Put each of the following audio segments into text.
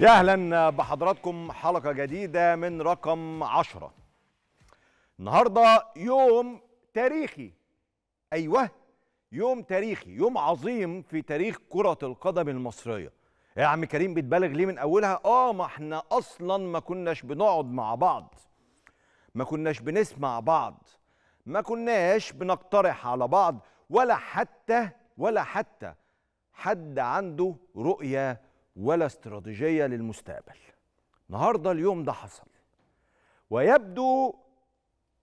يا اهلا بحضراتكم حلقه جديده من رقم عشرة النهارده يوم تاريخي ايوه يوم تاريخي يوم عظيم في تاريخ كره القدم المصريه يا عم كريم بتبالغ ليه من اولها اه ما احنا اصلا ما كناش بنقعد مع بعض ما كناش بنسمع بعض ما كناش بنقترح على بعض ولا حتى ولا حتى حد عنده رؤيه ولا استراتيجيه للمستقبل النهارده اليوم ده حصل ويبدو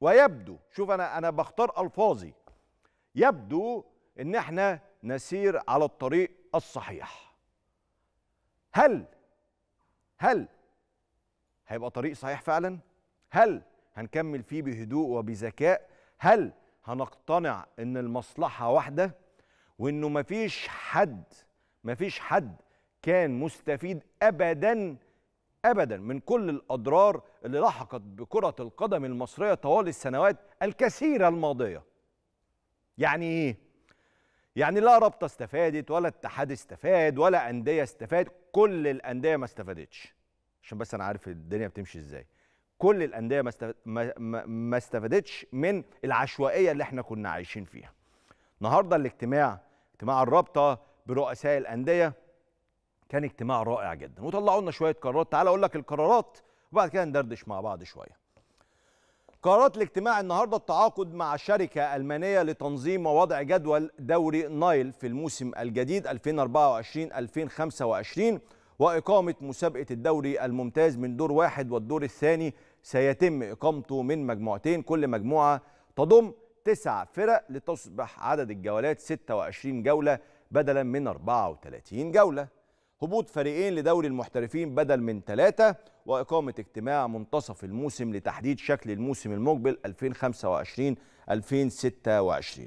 ويبدو شوف انا انا بختار الفاظي يبدو ان احنا نسير على الطريق الصحيح هل هل هيبقى طريق صحيح فعلا هل هنكمل فيه بهدوء وبذكاء هل هنقتنع ان المصلحه واحده وانه مفيش حد مفيش حد كان مستفيد ابدا ابدا من كل الاضرار اللي لحقت بكره القدم المصريه طوال السنوات الكثيره الماضيه. يعني ايه؟ يعني لا رابطه استفادت ولا اتحاد استفاد ولا انديه استفاد كل الانديه ما استفادتش. عشان بس انا عارف الدنيا بتمشي ازاي. كل الانديه ما, ما... ما استفادتش من العشوائيه اللي احنا كنا عايشين فيها. النهارده الاجتماع اجتماع الرابطه برؤساء الانديه كان اجتماع رائع جدا وطلعوا لنا شويه قرارات تعال اقول لك القرارات وبعد كده ندردش مع بعض شويه قرارات الاجتماع النهارده التعاقد مع شركه المانيه لتنظيم ووضع جدول دوري نايل في الموسم الجديد 2024 2025 واقامه مسابقه الدوري الممتاز من دور واحد والدور الثاني سيتم اقامته من مجموعتين كل مجموعه تضم تسع فرق لتصبح عدد الجولات 26 جوله بدلا من 34 جوله هبوط فريقين لدوري المحترفين بدل من ثلاثة وإقامة اجتماع منتصف الموسم لتحديد شكل الموسم المقبل 2025-2026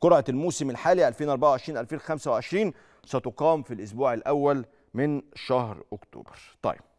قرعة الموسم الحالي 2024-2025 ستقام في الأسبوع الأول من شهر أكتوبر طيب